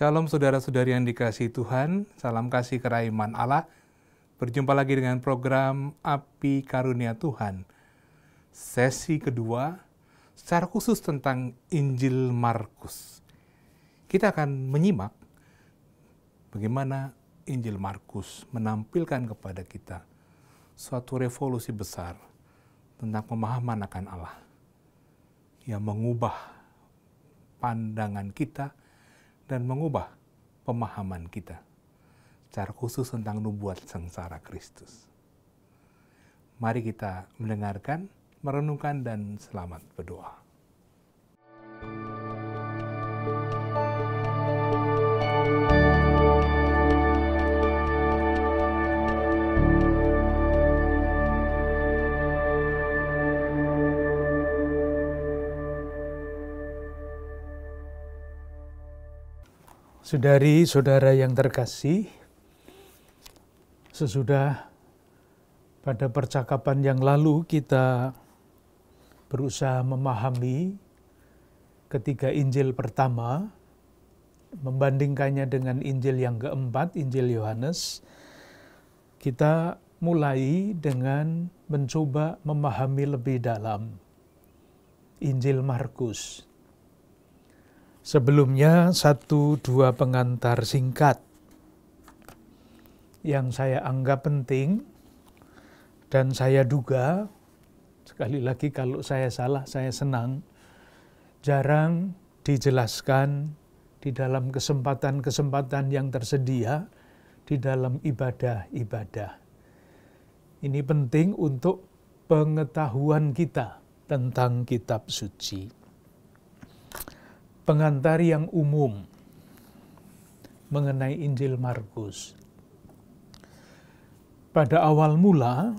Shalom saudara-saudari yang dikasih Tuhan, salam kasih keraiman Allah. Berjumpa lagi dengan program Api Karunia Tuhan. Sesi kedua, secara khusus tentang Injil Markus. Kita akan menyimak bagaimana Injil Markus menampilkan kepada kita suatu revolusi besar tentang pemahaman akan Allah yang mengubah pandangan kita dan mengubah pemahaman kita cara khusus tentang nubuat sengsara Kristus. Mari kita mendengarkan, merenungkan, dan selamat berdoa. thank you Saudari, saudara yang terkasih, sesudah pada percakapan yang lalu kita berusaha memahami ketiga Injil pertama, membandingkannya dengan Injil yang keempat, Injil Yohanes, kita mulai dengan mencoba memahami lebih dalam Injil Markus. Sebelumnya satu dua pengantar singkat yang saya anggap penting dan saya duga sekali lagi kalau saya salah saya senang jarang dijelaskan di dalam kesempatan-kesempatan yang tersedia di dalam ibadah-ibadah. Ini penting untuk pengetahuan kita tentang kitab suci pengantar yang umum mengenai Injil Markus. Pada awal mula,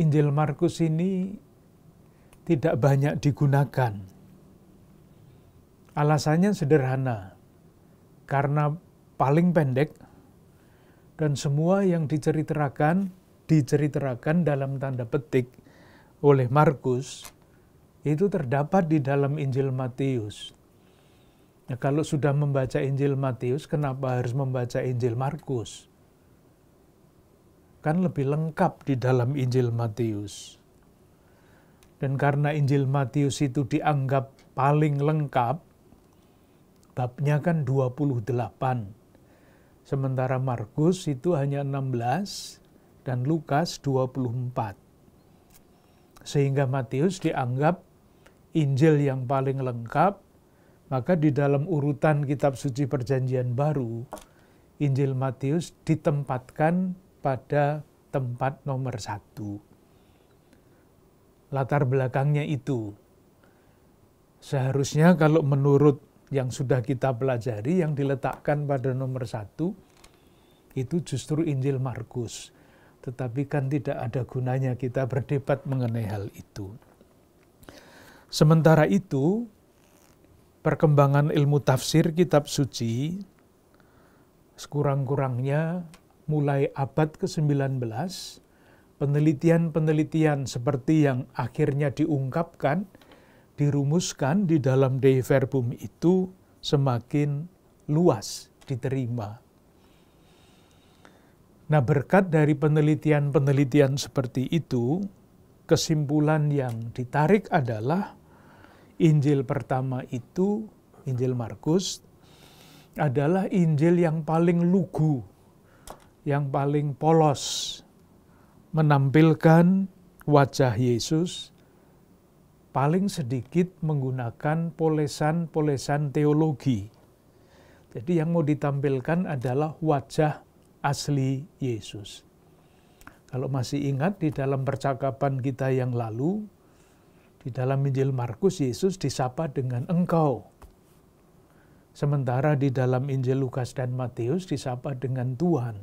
Injil Markus ini tidak banyak digunakan. Alasannya sederhana, karena paling pendek dan semua yang diceritakan diceritakan dalam tanda petik oleh Markus itu terdapat di dalam Injil Matius Ya, kalau sudah membaca Injil Matius, kenapa harus membaca Injil Markus? Kan lebih lengkap di dalam Injil Matius. Dan karena Injil Matius itu dianggap paling lengkap, babnya kan 28. Sementara Markus itu hanya 16 dan Lukas 24. Sehingga Matius dianggap Injil yang paling lengkap maka di dalam urutan kitab suci perjanjian baru, Injil Matius ditempatkan pada tempat nomor satu. Latar belakangnya itu. Seharusnya kalau menurut yang sudah kita pelajari, yang diletakkan pada nomor satu, itu justru Injil Markus. Tetapi kan tidak ada gunanya kita berdebat mengenai hal itu. Sementara itu, perkembangan ilmu tafsir kitab suci sekurang-kurangnya mulai abad ke-19 penelitian-penelitian seperti yang akhirnya diungkapkan dirumuskan di dalam De Verbum itu semakin luas diterima. Nah, berkat dari penelitian-penelitian seperti itu, kesimpulan yang ditarik adalah Injil pertama itu, Injil Markus, adalah Injil yang paling lugu, yang paling polos, menampilkan wajah Yesus, paling sedikit menggunakan polesan-polesan teologi. Jadi yang mau ditampilkan adalah wajah asli Yesus. Kalau masih ingat di dalam percakapan kita yang lalu, di dalam Injil Markus, Yesus disapa dengan engkau. Sementara di dalam Injil Lukas dan Matius disapa dengan Tuhan.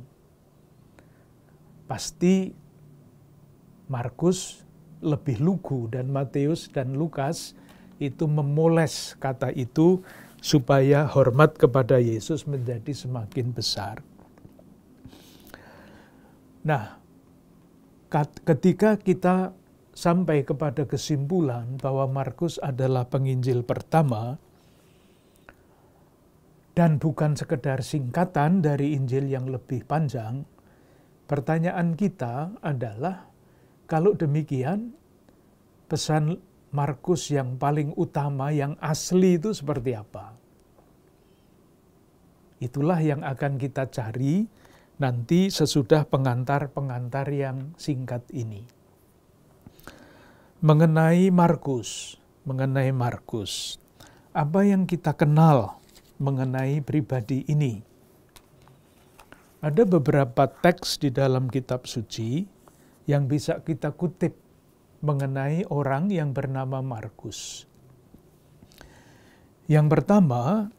Pasti Markus lebih lugu dan Matius dan Lukas itu memoles kata itu supaya hormat kepada Yesus menjadi semakin besar. Nah, ketika kita sampai kepada kesimpulan bahwa Markus adalah penginjil pertama dan bukan sekedar singkatan dari Injil yang lebih panjang, pertanyaan kita adalah kalau demikian pesan Markus yang paling utama yang asli itu seperti apa? Itulah yang akan kita cari nanti sesudah pengantar-pengantar yang singkat ini mengenai Markus, mengenai Markus. Apa yang kita kenal mengenai pribadi ini? Ada beberapa teks di dalam kitab suci yang bisa kita kutip mengenai orang yang bernama Markus. Yang pertama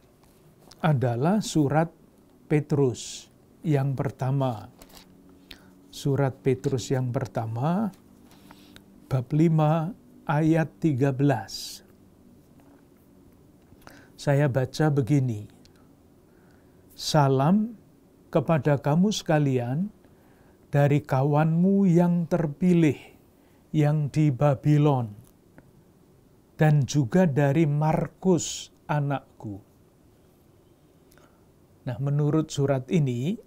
adalah surat Petrus yang pertama. Surat Petrus yang pertama bab 5 ayat 13. Saya baca begini. Salam kepada kamu sekalian dari kawanmu yang terpilih yang di Babylon dan juga dari Markus anakku. Nah, menurut surat ini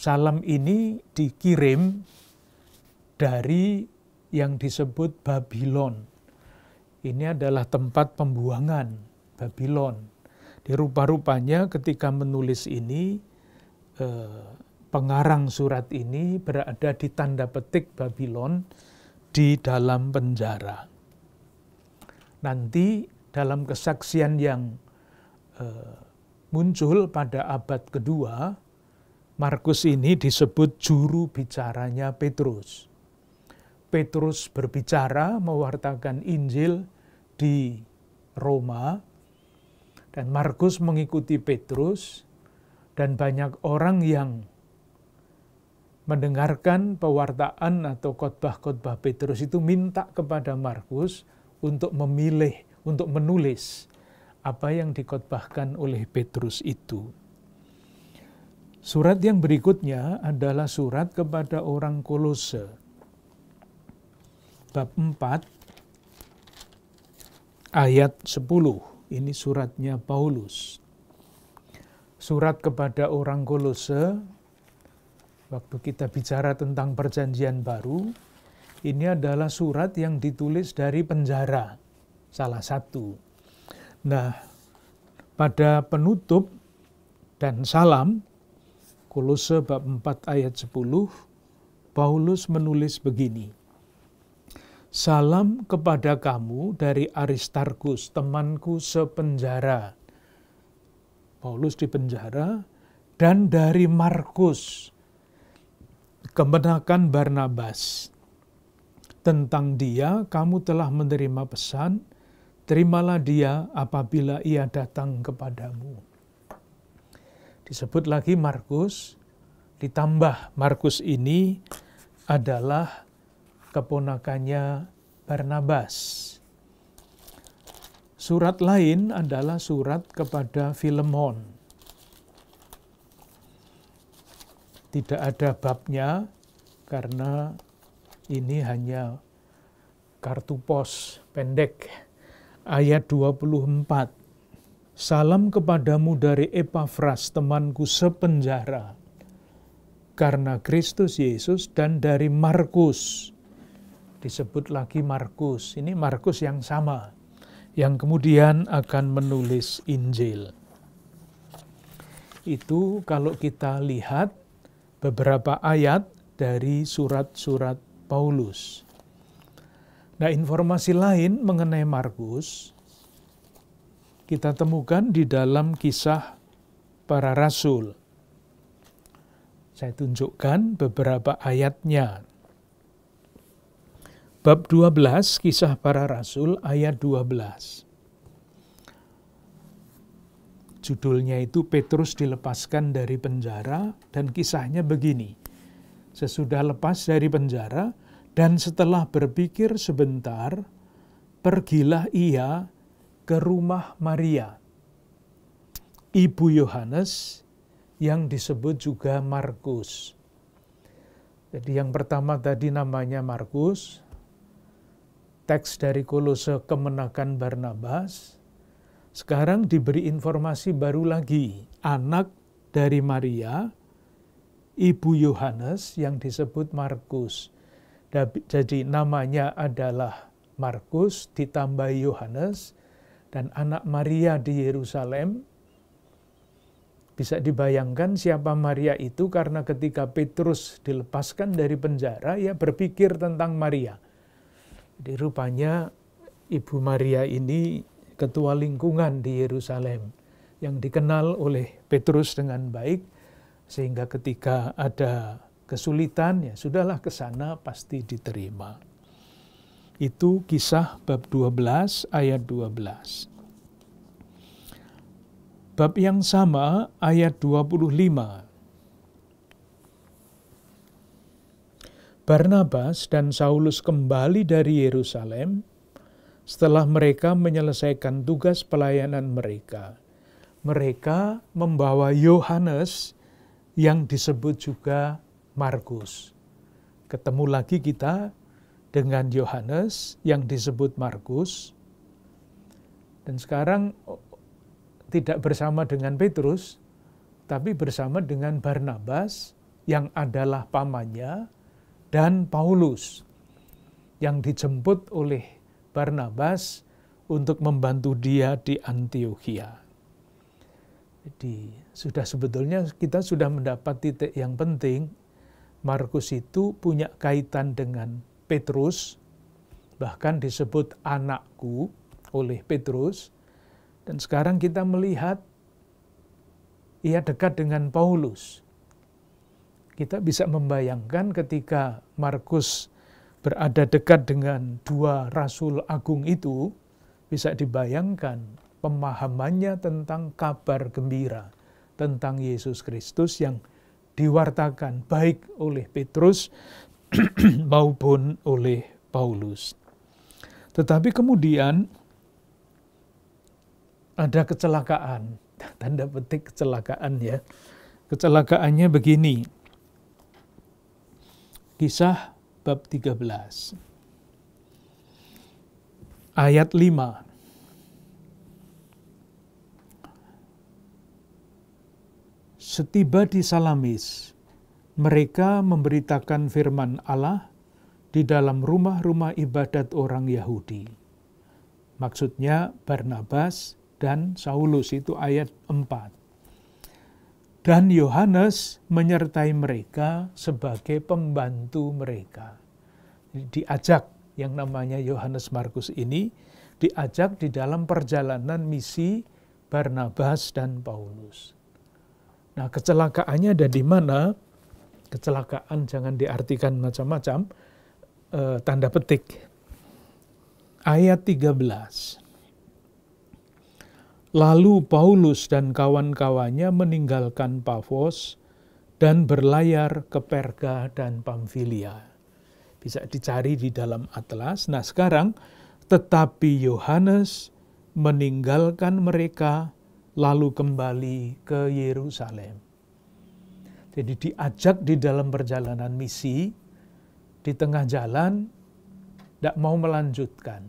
salam ini dikirim dari yang disebut Babylon. Ini adalah tempat pembuangan Babylon. Di rupa-rupanya ketika menulis ini, eh, pengarang surat ini berada di tanda petik Babylon di dalam penjara. Nanti dalam kesaksian yang eh, muncul pada abad kedua, Markus ini disebut juru bicaranya Petrus Petrus berbicara mewartakan Injil di Roma dan Markus mengikuti Petrus dan banyak orang yang mendengarkan pewartaan atau khotbah-khotbah Petrus itu minta kepada Markus untuk memilih, untuk menulis apa yang dikhotbahkan oleh Petrus itu. Surat yang berikutnya adalah surat kepada orang Kolose bab 4 ayat 10. Ini suratnya Paulus. Surat kepada orang Kolose waktu kita bicara tentang perjanjian baru, ini adalah surat yang ditulis dari penjara salah satu. Nah, pada penutup dan salam Kolose bab 4 ayat 10 Paulus menulis begini. Salam kepada kamu dari Aristarkus, temanku sepenjara. Paulus di penjara dan dari Markus, kemenakan Barnabas. Tentang dia kamu telah menerima pesan, terimalah dia apabila ia datang kepadamu. Disebut lagi Markus, ditambah Markus ini adalah keponakannya Barnabas. Surat lain adalah surat kepada Filemon. Tidak ada babnya karena ini hanya kartu pos pendek. Ayat 24. Salam kepadamu dari Epafras, temanku sepenjara, karena Kristus Yesus dan dari Markus, disebut lagi Markus. Ini Markus yang sama, yang kemudian akan menulis Injil. Itu kalau kita lihat beberapa ayat dari surat-surat Paulus. Nah, informasi lain mengenai Markus kita temukan di dalam kisah para rasul. Saya tunjukkan beberapa ayatnya. Bab 12 Kisah Para Rasul ayat 12. Judulnya itu Petrus dilepaskan dari penjara dan kisahnya begini. Sesudah lepas dari penjara dan setelah berpikir sebentar, pergilah ia ke rumah Maria, ibu Yohanes yang disebut juga Markus. Jadi yang pertama tadi namanya Markus, teks dari kolose kemenakan Barnabas, sekarang diberi informasi baru lagi, anak dari Maria, ibu Yohanes yang disebut Markus. Jadi namanya adalah Markus ditambah Yohanes dan anak Maria di Yerusalem. Bisa dibayangkan siapa Maria itu karena ketika Petrus dilepaskan dari penjara, ia berpikir tentang Maria. Jadi rupanya Ibu Maria ini ketua lingkungan di Yerusalem yang dikenal oleh Petrus dengan baik sehingga ketika ada kesulitan ya sudahlah ke sana pasti diterima. Itu kisah bab 12 ayat 12. Bab yang sama ayat 25 Barnabas dan Saulus kembali dari Yerusalem setelah mereka menyelesaikan tugas pelayanan mereka. Mereka membawa Yohanes yang disebut juga Markus. Ketemu lagi kita dengan Yohanes yang disebut Markus. Dan sekarang oh, tidak bersama dengan Petrus, tapi bersama dengan Barnabas yang adalah pamannya dan Paulus yang dijemput oleh Barnabas untuk membantu dia di Antioquia. Jadi sudah sebetulnya kita sudah mendapat titik yang penting. Markus itu punya kaitan dengan Petrus, bahkan disebut anakku oleh Petrus. Dan sekarang kita melihat ia dekat dengan Paulus kita bisa membayangkan ketika Markus berada dekat dengan dua rasul agung itu, bisa dibayangkan pemahamannya tentang kabar gembira tentang Yesus Kristus yang diwartakan baik oleh Petrus maupun oleh Paulus. Tetapi kemudian ada kecelakaan, tanda petik kecelakaan ya. Kecelakaannya begini, Kisah bab 13 ayat 5 Setiba di Salamis, mereka memberitakan firman Allah di dalam rumah-rumah ibadat orang Yahudi. Maksudnya Barnabas dan Saulus itu ayat 4 dan Yohanes menyertai mereka sebagai pembantu mereka. Diajak yang namanya Yohanes Markus ini diajak di dalam perjalanan misi Barnabas dan Paulus. Nah, kecelakaannya ada di mana? Kecelakaan jangan diartikan macam-macam. E, tanda petik. Ayat 13. Lalu Paulus dan kawan-kawannya meninggalkan Pafos dan berlayar ke Perga dan Pamfilia. Bisa dicari di dalam atlas. Nah sekarang, tetapi Yohanes meninggalkan mereka lalu kembali ke Yerusalem. Jadi diajak di dalam perjalanan misi, di tengah jalan, tidak mau melanjutkan,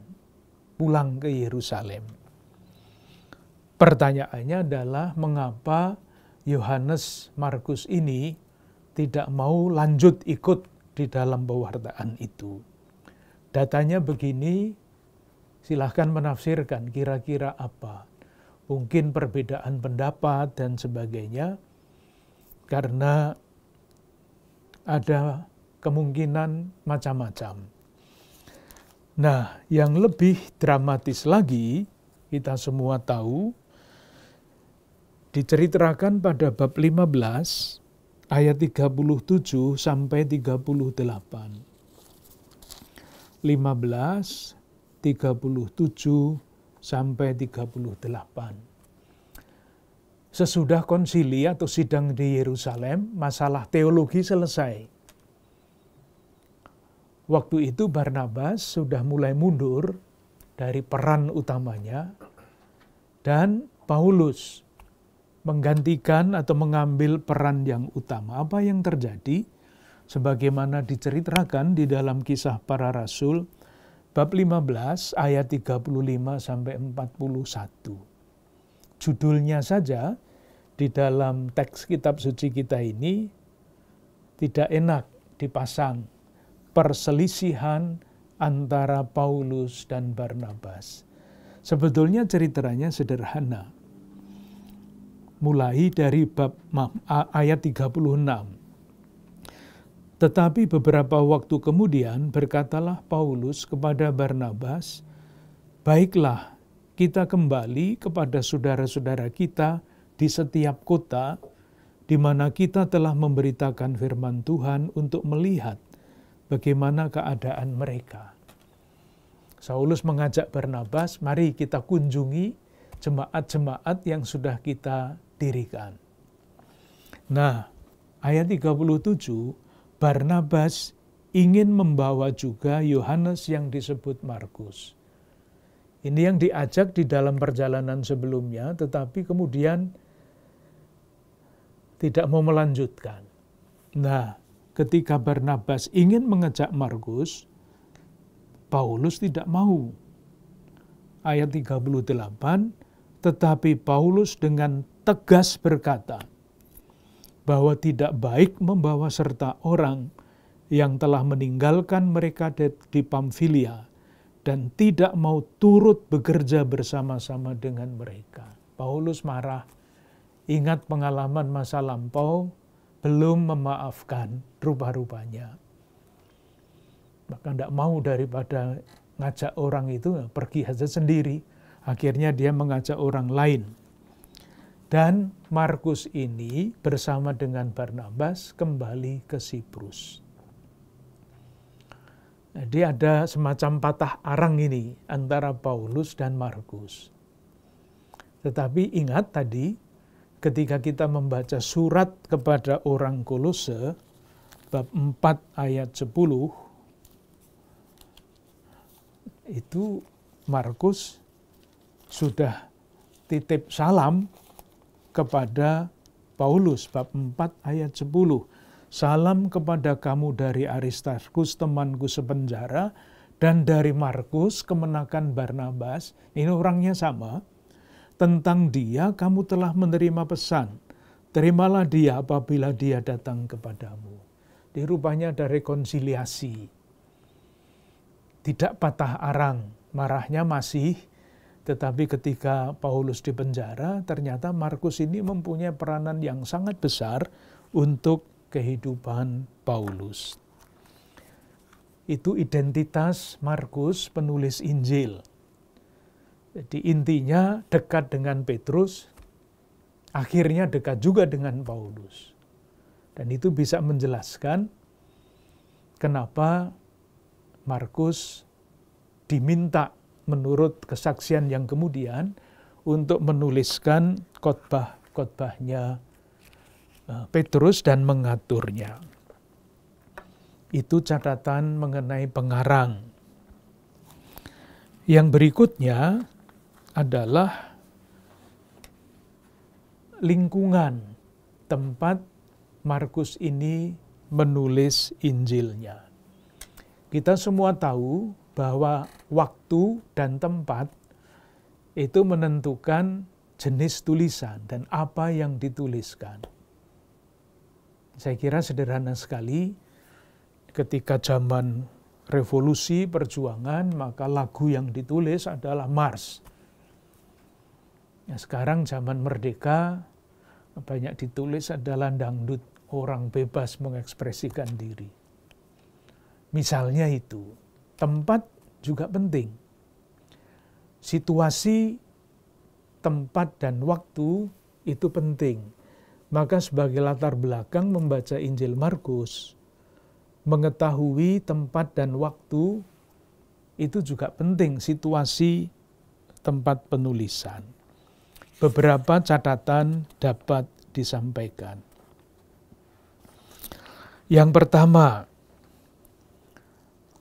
pulang ke Yerusalem. Pertanyaannya adalah mengapa Yohanes Markus ini tidak mau lanjut ikut di dalam pewartaan itu. Datanya begini, silahkan menafsirkan kira-kira apa. Mungkin perbedaan pendapat dan sebagainya, karena ada kemungkinan macam-macam. Nah, yang lebih dramatis lagi, kita semua tahu diceritakan pada bab 15 ayat 37 sampai 38. 15 37 sampai 38. Sesudah konsili atau sidang di Yerusalem, masalah teologi selesai. Waktu itu Barnabas sudah mulai mundur dari peran utamanya dan Paulus menggantikan atau mengambil peran yang utama. Apa yang terjadi? Sebagaimana diceritakan di dalam kisah para rasul, bab 15 ayat 35 sampai 41. Judulnya saja di dalam teks kitab suci kita ini tidak enak dipasang perselisihan antara Paulus dan Barnabas. Sebetulnya ceritanya sederhana mulai dari bab ayat 36. Tetapi beberapa waktu kemudian berkatalah Paulus kepada Barnabas, "Baiklah, kita kembali kepada saudara-saudara kita di setiap kota di mana kita telah memberitakan firman Tuhan untuk melihat bagaimana keadaan mereka." Saulus mengajak Barnabas, "Mari kita kunjungi jemaat-jemaat yang sudah kita dirikan. Nah, ayat 37, Barnabas ingin membawa juga Yohanes yang disebut Markus. Ini yang diajak di dalam perjalanan sebelumnya, tetapi kemudian tidak mau melanjutkan. Nah, ketika Barnabas ingin mengejak Markus, Paulus tidak mau. Ayat 38, tetapi Paulus dengan tegas berkata bahwa tidak baik membawa serta orang yang telah meninggalkan mereka di Pamfilia dan tidak mau turut bekerja bersama-sama dengan mereka. Paulus marah, ingat pengalaman masa lampau, belum memaafkan rupa-rupanya. Maka tidak mau daripada ngajak orang itu pergi saja sendiri Akhirnya dia mengajak orang lain. Dan Markus ini bersama dengan Barnabas kembali ke Siprus. Jadi ada semacam patah arang ini antara Paulus dan Markus. Tetapi ingat tadi ketika kita membaca surat kepada orang Kolose bab 4 ayat 10 itu Markus sudah titip salam kepada Paulus bab 4 ayat 10. Salam kepada kamu dari Aristarkus temanku sepenjara dan dari Markus kemenakan Barnabas, ini orangnya sama. Tentang dia kamu telah menerima pesan. Terimalah dia apabila dia datang kepadamu. Di rupanya ada rekonsiliasi. Tidak patah arang, marahnya masih tetapi ketika Paulus di penjara, ternyata Markus ini mempunyai peranan yang sangat besar untuk kehidupan Paulus. Itu identitas Markus penulis Injil. Jadi intinya dekat dengan Petrus, akhirnya dekat juga dengan Paulus. Dan itu bisa menjelaskan kenapa Markus diminta menurut kesaksian yang kemudian untuk menuliskan khotbah-khotbahnya eh, Petrus dan mengaturnya. Itu catatan mengenai pengarang. Yang berikutnya adalah lingkungan tempat Markus ini menulis Injilnya. Kita semua tahu bahwa waktu dan tempat itu menentukan jenis tulisan dan apa yang dituliskan. Saya kira sederhana sekali, ketika zaman revolusi perjuangan, maka lagu yang ditulis adalah Mars. Nah, sekarang zaman merdeka, banyak ditulis adalah dangdut, orang bebas mengekspresikan diri. Misalnya itu tempat juga penting. Situasi, tempat, dan waktu itu penting. Maka sebagai latar belakang membaca Injil Markus, mengetahui tempat dan waktu itu juga penting, situasi tempat penulisan. Beberapa catatan dapat disampaikan. Yang pertama,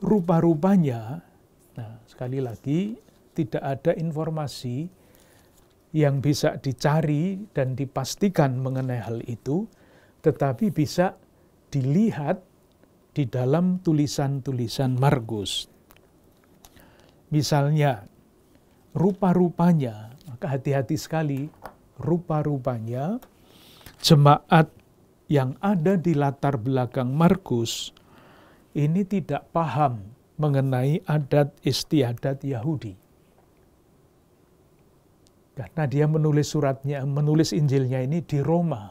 rupa-rupanya, nah sekali lagi tidak ada informasi yang bisa dicari dan dipastikan mengenai hal itu, tetapi bisa dilihat di dalam tulisan-tulisan Markus. Misalnya, rupa-rupanya, maka hati-hati sekali, rupa-rupanya jemaat yang ada di latar belakang Markus ini tidak paham mengenai adat istiadat Yahudi. Karena dia menulis suratnya, menulis Injilnya ini di Roma,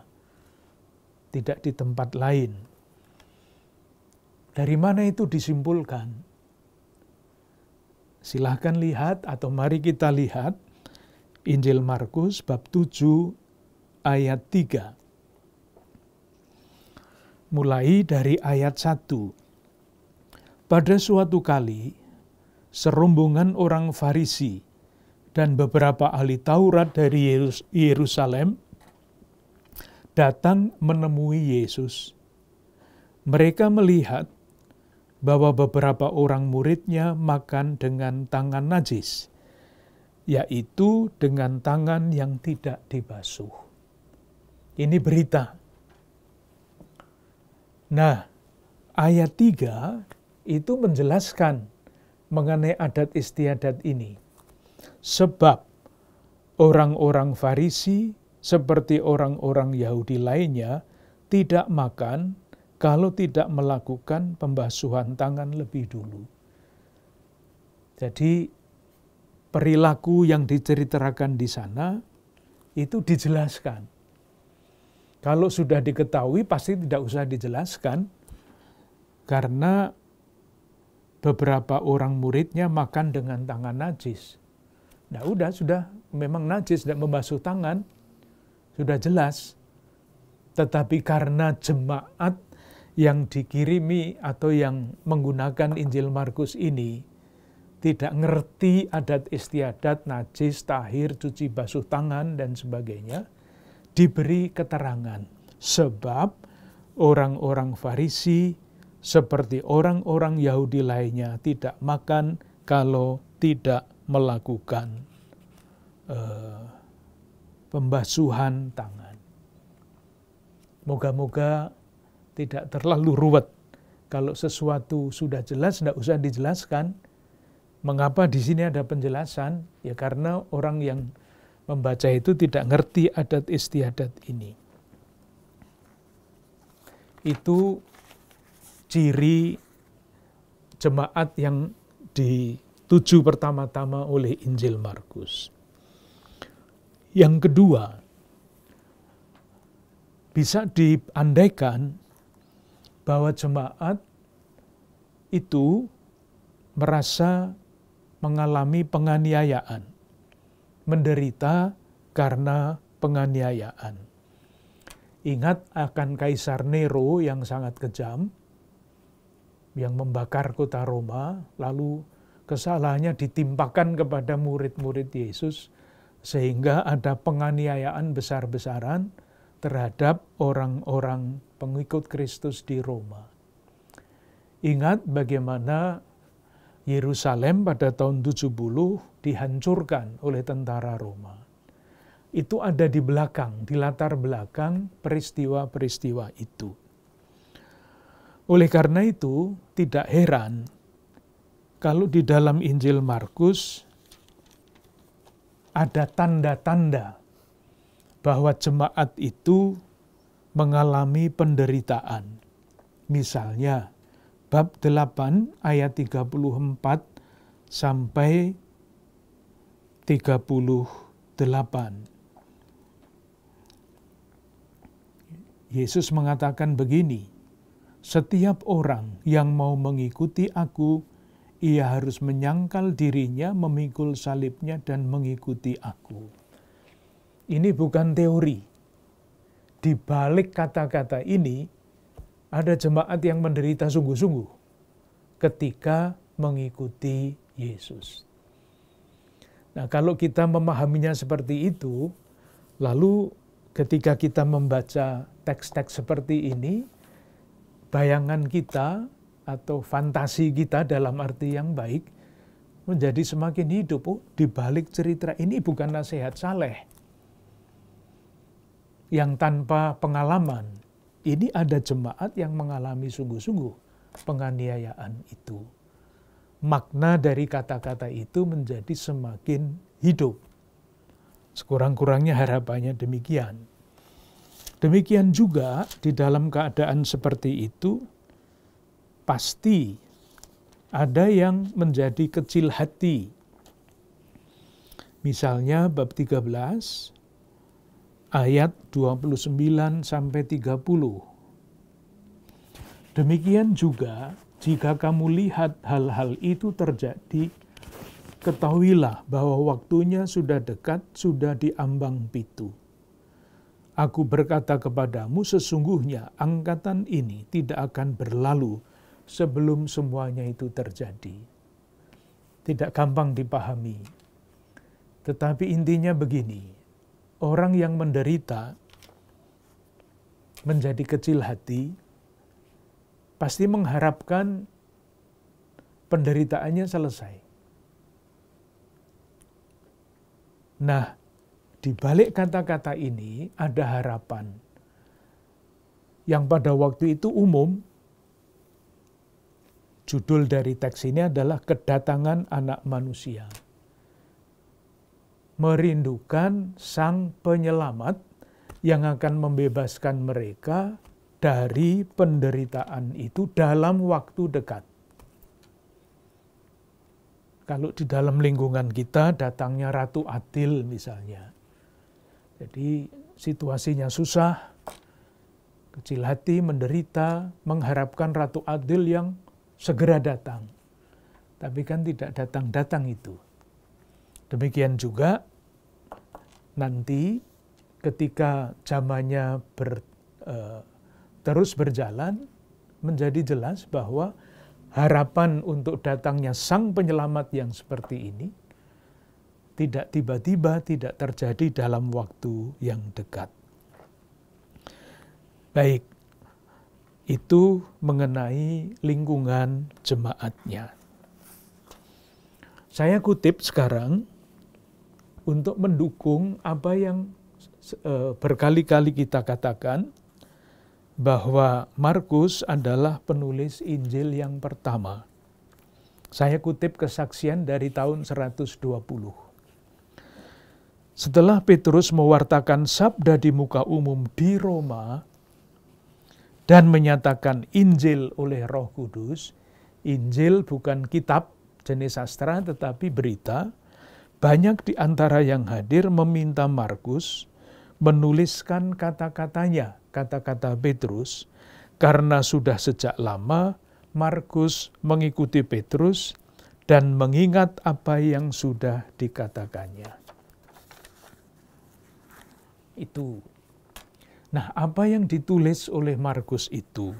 tidak di tempat lain. Dari mana itu disimpulkan? Silahkan lihat atau mari kita lihat Injil Markus bab 7 ayat 3. Mulai dari ayat 1. Pada suatu kali, serombongan orang Farisi dan beberapa ahli Taurat dari Yerusalem datang menemui Yesus. Mereka melihat bahwa beberapa orang muridnya makan dengan tangan najis, yaitu dengan tangan yang tidak dibasuh. Ini berita. Nah, ayat 3 itu menjelaskan mengenai adat istiadat ini. Sebab orang-orang Farisi seperti orang-orang Yahudi lainnya tidak makan kalau tidak melakukan pembasuhan tangan lebih dulu. Jadi perilaku yang diceritakan di sana itu dijelaskan. Kalau sudah diketahui pasti tidak usah dijelaskan karena beberapa orang muridnya makan dengan tangan najis. Nah udah, sudah memang najis dan membasuh tangan, sudah jelas. Tetapi karena jemaat yang dikirimi atau yang menggunakan Injil Markus ini tidak ngerti adat istiadat, najis, tahir, cuci basuh tangan, dan sebagainya, diberi keterangan. Sebab orang-orang Farisi seperti orang-orang Yahudi lainnya tidak makan kalau tidak melakukan uh, pembasuhan tangan. Moga-moga tidak terlalu ruwet. Kalau sesuatu sudah jelas, tidak usah dijelaskan. Mengapa di sini ada penjelasan? Ya karena orang yang membaca itu tidak ngerti adat istiadat ini. Itu ciri jemaat yang dituju pertama-tama oleh Injil Markus. Yang kedua, bisa diandaikan bahwa jemaat itu merasa mengalami penganiayaan, menderita karena penganiayaan. Ingat akan Kaisar Nero yang sangat kejam, yang membakar kota Roma, lalu kesalahannya ditimpakan kepada murid-murid Yesus, sehingga ada penganiayaan besar-besaran terhadap orang-orang pengikut Kristus di Roma. Ingat bagaimana Yerusalem pada tahun 70 dihancurkan oleh tentara Roma. Itu ada di belakang, di latar belakang peristiwa-peristiwa itu. Oleh karena itu, tidak heran kalau di dalam Injil Markus ada tanda-tanda bahwa jemaat itu mengalami penderitaan. Misalnya, bab 8 ayat 34 sampai 38. Yesus mengatakan begini, setiap orang yang mau mengikuti aku, ia harus menyangkal dirinya, memikul salibnya, dan mengikuti aku. Ini bukan teori. Di balik kata-kata ini, ada jemaat yang menderita sungguh-sungguh ketika mengikuti Yesus. Nah, kalau kita memahaminya seperti itu, lalu ketika kita membaca teks-teks seperti ini, bayangan kita atau fantasi kita dalam arti yang baik menjadi semakin hidup. Oh, di balik cerita ini bukan nasihat saleh yang tanpa pengalaman. Ini ada jemaat yang mengalami sungguh-sungguh penganiayaan itu. Makna dari kata-kata itu menjadi semakin hidup. Sekurang-kurangnya harapannya demikian. Demikian juga di dalam keadaan seperti itu, pasti ada yang menjadi kecil hati. Misalnya bab 13 ayat 29 sampai 30. Demikian juga jika kamu lihat hal-hal itu terjadi, ketahuilah bahwa waktunya sudah dekat, sudah diambang ambang pintu Aku berkata kepadamu, sesungguhnya angkatan ini tidak akan berlalu sebelum semuanya itu terjadi. Tidak gampang dipahami, tetapi intinya begini: orang yang menderita menjadi kecil hati, pasti mengharapkan penderitaannya selesai. Nah, di balik kata-kata ini ada harapan yang pada waktu itu umum. Judul dari teks ini adalah "Kedatangan Anak Manusia". Merindukan Sang Penyelamat yang akan membebaskan mereka dari penderitaan itu dalam waktu dekat. Kalau di dalam lingkungan kita datangnya Ratu Adil misalnya, jadi situasinya susah, kecil hati, menderita, mengharapkan Ratu Adil yang segera datang. Tapi kan tidak datang-datang itu. Demikian juga nanti ketika zamannya ber, e, terus berjalan menjadi jelas bahwa harapan untuk datangnya sang penyelamat yang seperti ini tidak tiba-tiba, tidak terjadi dalam waktu yang dekat. Baik, itu mengenai lingkungan jemaatnya. Saya kutip sekarang untuk mendukung apa yang eh, berkali-kali kita katakan bahwa Markus adalah penulis Injil yang pertama. Saya kutip kesaksian dari tahun 120 setelah Petrus mewartakan sabda di muka umum di Roma dan menyatakan Injil oleh Roh Kudus, Injil bukan kitab jenis sastra tetapi berita, banyak di antara yang hadir meminta Markus menuliskan kata-katanya, kata-kata Petrus, karena sudah sejak lama Markus mengikuti Petrus dan mengingat apa yang sudah dikatakannya itu. Nah, apa yang ditulis oleh Markus itu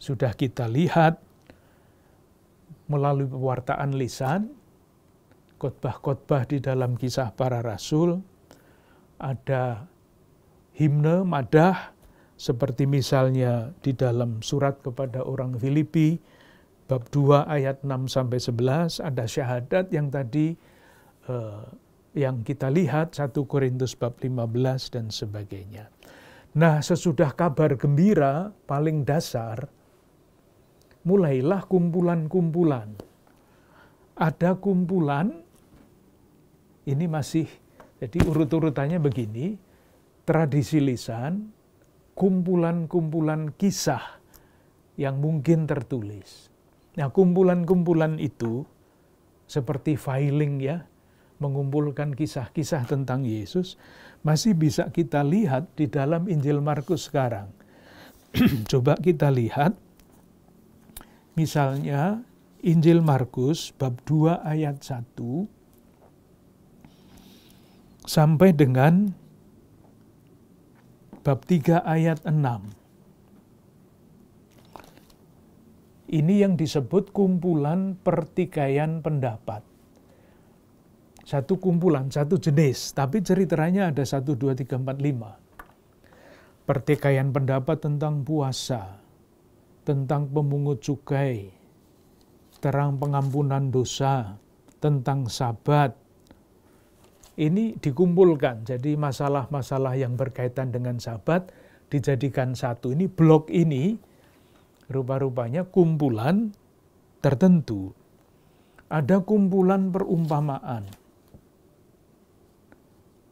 sudah kita lihat melalui pewartaan lisan, khotbah-khotbah di dalam kisah para rasul, ada himne madah seperti misalnya di dalam surat kepada orang Filipi bab 2 ayat 6 sampai 11 ada syahadat yang tadi eh, yang kita lihat 1 Korintus bab 15 dan sebagainya. Nah, sesudah kabar gembira paling dasar mulailah kumpulan-kumpulan. Ada kumpulan ini masih jadi urut-urutannya begini, tradisi lisan, kumpulan-kumpulan kisah yang mungkin tertulis. Nah, kumpulan-kumpulan itu seperti filing ya, mengumpulkan kisah-kisah tentang Yesus masih bisa kita lihat di dalam Injil Markus sekarang. Coba kita lihat misalnya Injil Markus bab 2 ayat 1 sampai dengan bab 3 ayat 6. Ini yang disebut kumpulan pertikaian pendapat satu kumpulan, satu jenis, tapi ceritanya ada satu, dua, tiga, empat, lima. Pertikaian pendapat tentang puasa, tentang pemungut cukai, terang pengampunan dosa, tentang sabat, ini dikumpulkan. Jadi masalah-masalah yang berkaitan dengan sabat dijadikan satu. Ini blok ini rupa-rupanya kumpulan tertentu. Ada kumpulan perumpamaan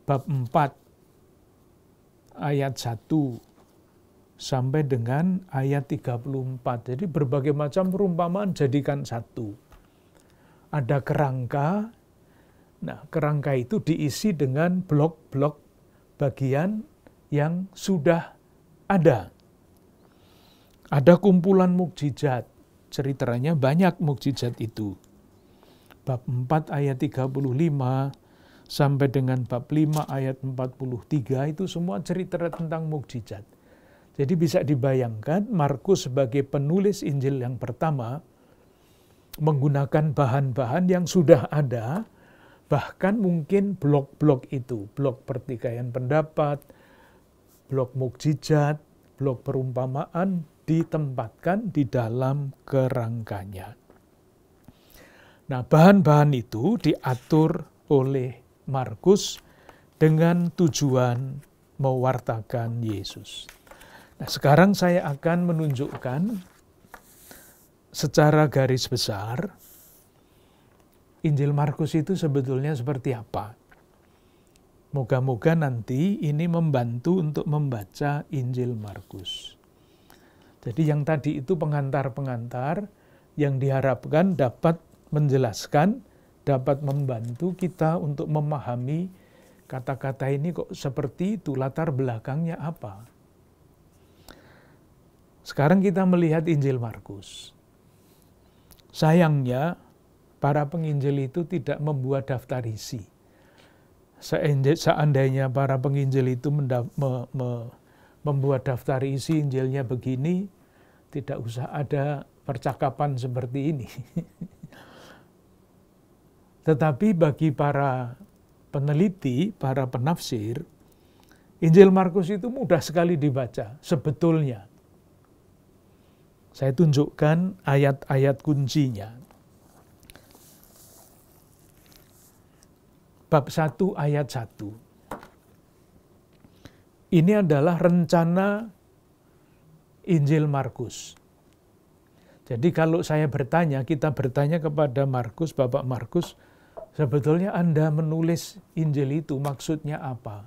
bab 4 ayat 1 sampai dengan ayat 34. Jadi berbagai macam perumpamaan jadikan satu. Ada kerangka. Nah, kerangka itu diisi dengan blok-blok bagian yang sudah ada. Ada kumpulan mukjizat. Ceritanya banyak mukjizat itu. Bab 4 ayat 35 sampai dengan bab 5 ayat 43 itu semua cerita tentang mukjizat. Jadi bisa dibayangkan Markus sebagai penulis Injil yang pertama menggunakan bahan-bahan yang sudah ada bahkan mungkin blok-blok itu, blok pertikaian pendapat, blok mukjizat, blok perumpamaan ditempatkan di dalam kerangkanya. Nah, bahan-bahan itu diatur oleh Markus dengan tujuan mewartakan Yesus. Nah, sekarang saya akan menunjukkan secara garis besar Injil Markus itu sebetulnya seperti apa. Moga-moga nanti ini membantu untuk membaca Injil Markus. Jadi yang tadi itu pengantar-pengantar yang diharapkan dapat menjelaskan dapat membantu kita untuk memahami kata-kata ini kok seperti itu latar belakangnya apa. Sekarang kita melihat Injil Markus. Sayangnya para penginjil itu tidak membuat daftar isi. Seandainya para penginjil itu membuat daftar isi Injilnya begini, tidak usah ada percakapan seperti ini. Tetapi bagi para peneliti, para penafsir, Injil Markus itu mudah sekali dibaca sebetulnya. Saya tunjukkan ayat-ayat kuncinya. Bab 1 ayat 1. Ini adalah rencana Injil Markus. Jadi kalau saya bertanya, kita bertanya kepada Markus, Bapak Markus, Sebetulnya Anda menulis Injil itu maksudnya apa?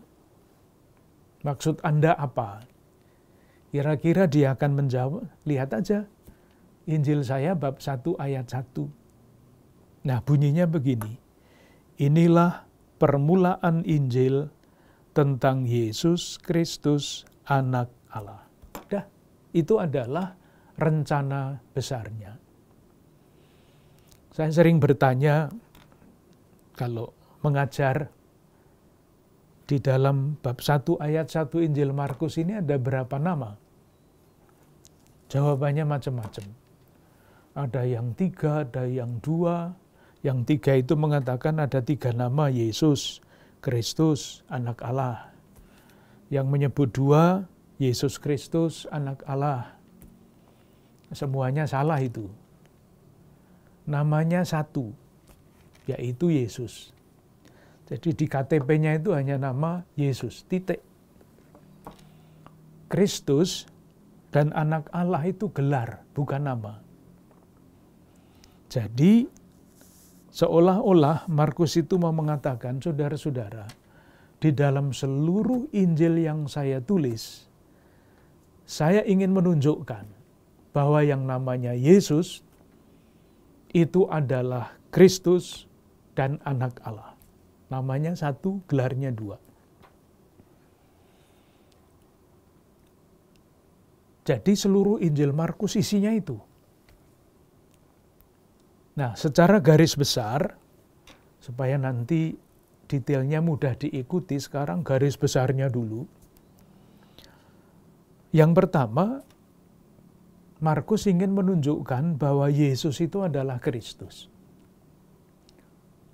Maksud Anda apa? Kira-kira dia akan menjawab, lihat aja. Injil saya bab 1 ayat 1. Nah bunyinya begini, inilah permulaan Injil tentang Yesus Kristus anak Allah. Dah, itu adalah rencana besarnya. Saya sering bertanya, kalau mengajar di dalam bab 1 ayat 1 Injil Markus ini ada berapa nama? Jawabannya macam-macam. Ada yang tiga, ada yang dua. Yang tiga itu mengatakan ada tiga nama Yesus, Kristus, anak Allah. Yang menyebut dua, Yesus Kristus, anak Allah. Semuanya salah itu. Namanya satu, yaitu Yesus. Jadi di KTP-nya itu hanya nama Yesus, titik. Kristus dan anak Allah itu gelar, bukan nama. Jadi seolah-olah Markus itu mau mengatakan, saudara-saudara, di dalam seluruh Injil yang saya tulis, saya ingin menunjukkan bahwa yang namanya Yesus itu adalah Kristus, dan anak Allah. Namanya satu, gelarnya dua. Jadi seluruh Injil Markus isinya itu. Nah, secara garis besar, supaya nanti detailnya mudah diikuti, sekarang garis besarnya dulu. Yang pertama, Markus ingin menunjukkan bahwa Yesus itu adalah Kristus.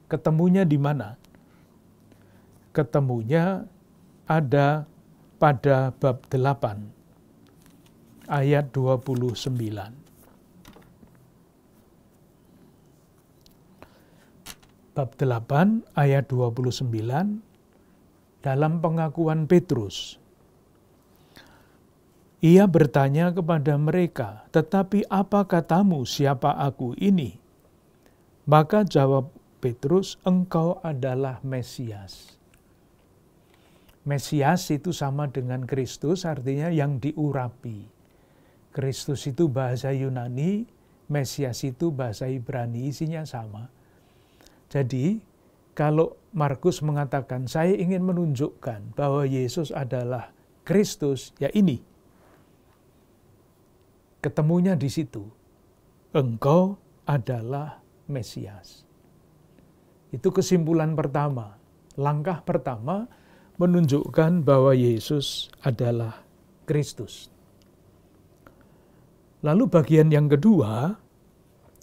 Ketemunya di mana? Ketemunya ada pada bab 8 ayat 29. Bab 8 ayat 29 dalam pengakuan Petrus. Ia bertanya kepada mereka, "Tetapi apa katamu siapa aku ini?" Maka jawab Petrus, engkau adalah Mesias. Mesias itu sama dengan Kristus, artinya yang diurapi. Kristus itu bahasa Yunani, Mesias itu bahasa Ibrani, isinya sama. Jadi, kalau Markus mengatakan, saya ingin menunjukkan bahwa Yesus adalah Kristus, ya ini. Ketemunya di situ. Engkau adalah Mesias. Itu kesimpulan pertama. Langkah pertama menunjukkan bahwa Yesus adalah Kristus. Lalu bagian yang kedua,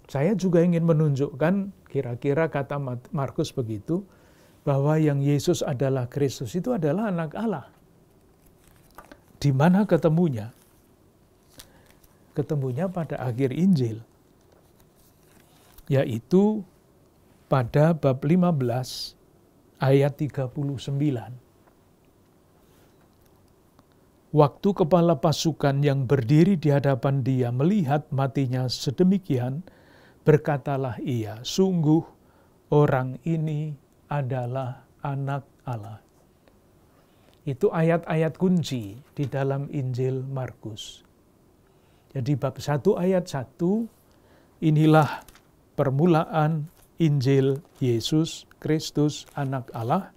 saya juga ingin menunjukkan kira-kira kata Markus begitu, bahwa yang Yesus adalah Kristus itu adalah anak Allah. Di mana ketemunya? Ketemunya pada akhir Injil, yaitu pada bab 15 ayat 39. Waktu kepala pasukan yang berdiri di hadapan dia melihat matinya sedemikian, berkatalah ia, sungguh orang ini adalah anak Allah. Itu ayat-ayat kunci di dalam Injil Markus. Jadi bab 1 ayat 1, inilah permulaan Injil Yesus Kristus anak Allah,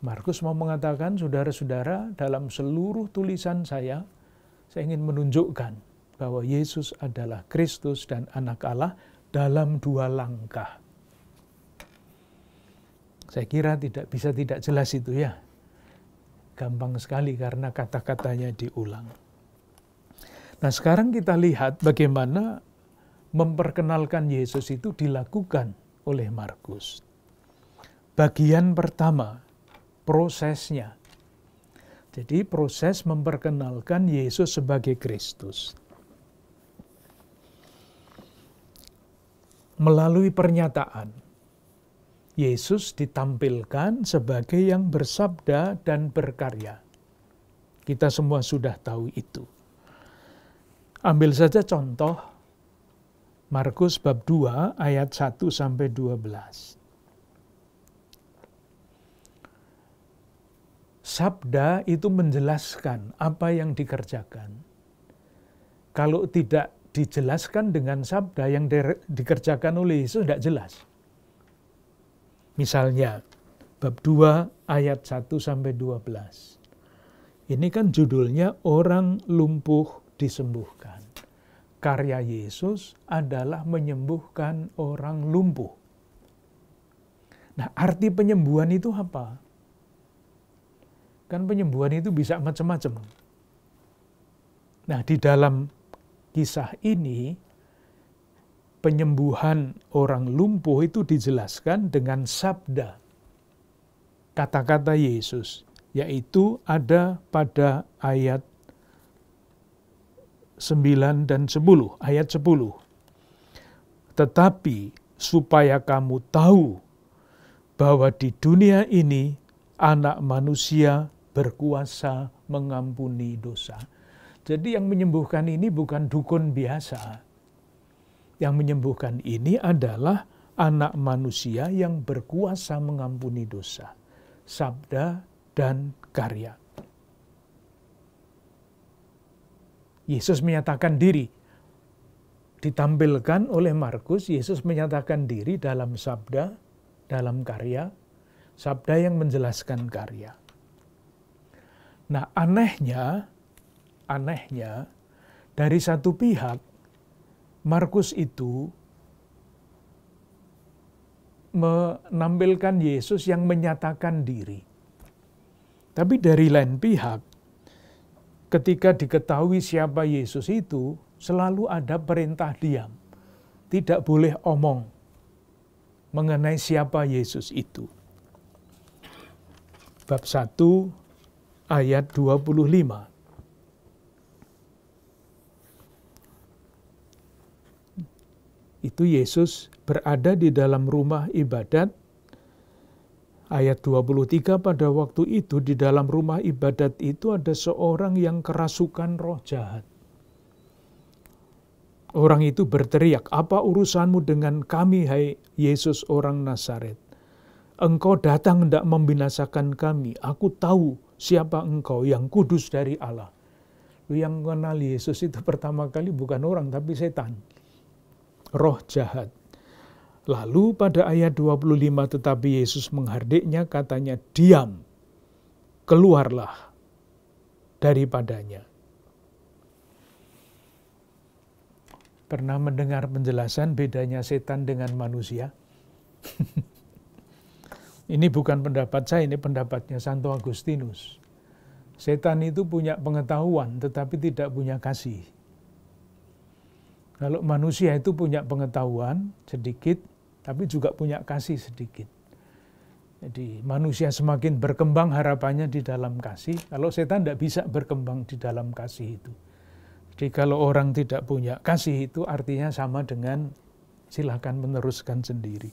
Markus mau mengatakan, saudara-saudara, dalam seluruh tulisan saya, saya ingin menunjukkan bahwa Yesus adalah Kristus dan anak Allah dalam dua langkah. Saya kira tidak bisa tidak jelas itu ya. Gampang sekali karena kata-katanya diulang. Nah sekarang kita lihat bagaimana memperkenalkan Yesus itu dilakukan oleh Markus. Bagian pertama, prosesnya. Jadi proses memperkenalkan Yesus sebagai Kristus. Melalui pernyataan, Yesus ditampilkan sebagai yang bersabda dan berkarya. Kita semua sudah tahu itu. Ambil saja contoh Markus bab 2 ayat 1 sampai 12. Sabda itu menjelaskan apa yang dikerjakan. Kalau tidak dijelaskan dengan sabda yang dikerjakan oleh Yesus tidak jelas. Misalnya bab 2 ayat 1 sampai 12. Ini kan judulnya orang lumpuh disembuhkan karya Yesus adalah menyembuhkan orang lumpuh. Nah, arti penyembuhan itu apa? Kan penyembuhan itu bisa macam-macam. Nah, di dalam kisah ini penyembuhan orang lumpuh itu dijelaskan dengan sabda kata-kata Yesus, yaitu ada pada ayat 9 dan 10, ayat 10. Tetapi supaya kamu tahu bahwa di dunia ini anak manusia berkuasa mengampuni dosa. Jadi yang menyembuhkan ini bukan dukun biasa. Yang menyembuhkan ini adalah anak manusia yang berkuasa mengampuni dosa. Sabda dan karya. Yesus menyatakan diri. Ditampilkan oleh Markus, Yesus menyatakan diri dalam sabda, dalam karya, sabda yang menjelaskan karya. Nah, anehnya, anehnya dari satu pihak Markus itu menampilkan Yesus yang menyatakan diri. Tapi dari lain pihak ketika diketahui siapa Yesus itu, selalu ada perintah diam. Tidak boleh omong mengenai siapa Yesus itu. Bab 1 ayat 25. Itu Yesus berada di dalam rumah ibadat Ayat 23 pada waktu itu di dalam rumah ibadat itu ada seorang yang kerasukan roh jahat. Orang itu berteriak, apa urusanmu dengan kami hai Yesus orang Nazaret? Engkau datang hendak membinasakan kami, aku tahu siapa engkau yang kudus dari Allah. Yang mengenal Yesus itu pertama kali bukan orang tapi setan. Roh jahat. Lalu pada ayat 25 tetapi Yesus menghardiknya katanya, "Diam. Keluarlah daripadanya." Pernah mendengar penjelasan bedanya setan dengan manusia? ini bukan pendapat saya, ini pendapatnya Santo Agustinus. Setan itu punya pengetahuan tetapi tidak punya kasih. Kalau manusia itu punya pengetahuan sedikit, tapi juga punya kasih sedikit. Jadi manusia semakin berkembang harapannya di dalam kasih, kalau setan tidak bisa berkembang di dalam kasih itu. Jadi kalau orang tidak punya kasih itu artinya sama dengan silahkan meneruskan sendiri.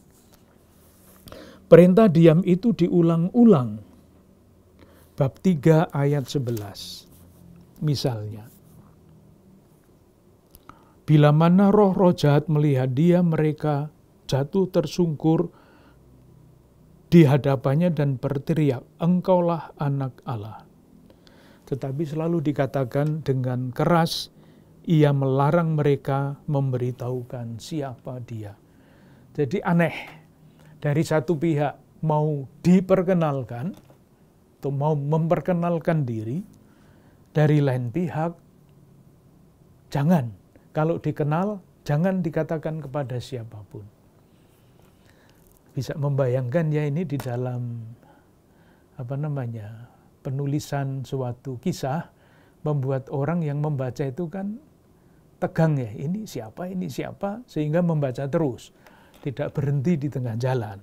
Perintah diam itu diulang-ulang. Bab 3 ayat 11. Misalnya, Bila mana roh-roh jahat melihat dia, mereka jatuh tersungkur di hadapannya dan berteriak, Engkaulah anak Allah. Tetapi selalu dikatakan dengan keras, ia melarang mereka memberitahukan siapa dia. Jadi aneh, dari satu pihak mau diperkenalkan, atau mau memperkenalkan diri, dari lain pihak, jangan. Kalau dikenal, jangan dikatakan kepada siapapun bisa membayangkan ya ini di dalam apa namanya penulisan suatu kisah membuat orang yang membaca itu kan tegang ya ini siapa ini siapa sehingga membaca terus tidak berhenti di tengah jalan.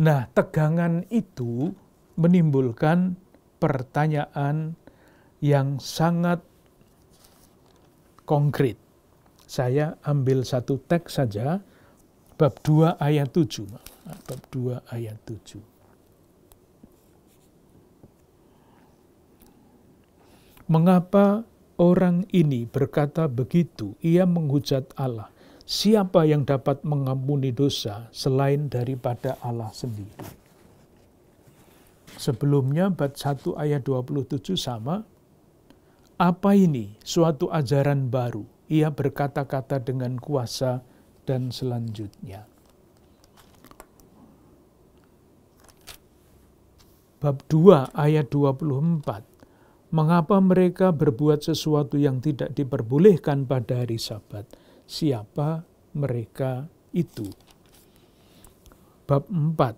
Nah tegangan itu menimbulkan pertanyaan yang sangat konkret. Saya ambil satu teks saja bab 2 ayat 7. Bab 2 ayat 7. Mengapa orang ini berkata begitu? Ia menghujat Allah. Siapa yang dapat mengampuni dosa selain daripada Allah sendiri? Sebelumnya bab 1 ayat 27 sama. Apa ini? Suatu ajaran baru. Ia berkata-kata dengan kuasa dan selanjutnya. Bab 2 ayat 24. Mengapa mereka berbuat sesuatu yang tidak diperbolehkan pada hari sabat? Siapa mereka itu? Bab 4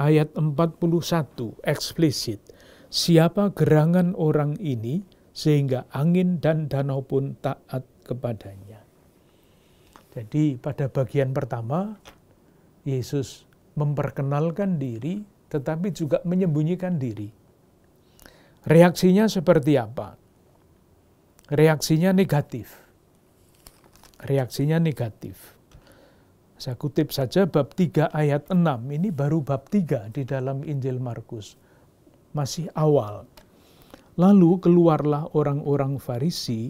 ayat 41 eksplisit. Siapa gerangan orang ini sehingga angin dan danau pun taat kepadanya. Jadi pada bagian pertama, Yesus memperkenalkan diri tetapi juga menyembunyikan diri. Reaksinya seperti apa? Reaksinya negatif. Reaksinya negatif. Saya kutip saja bab 3 ayat 6. Ini baru bab 3 di dalam Injil Markus. Masih awal. Lalu keluarlah orang-orang Farisi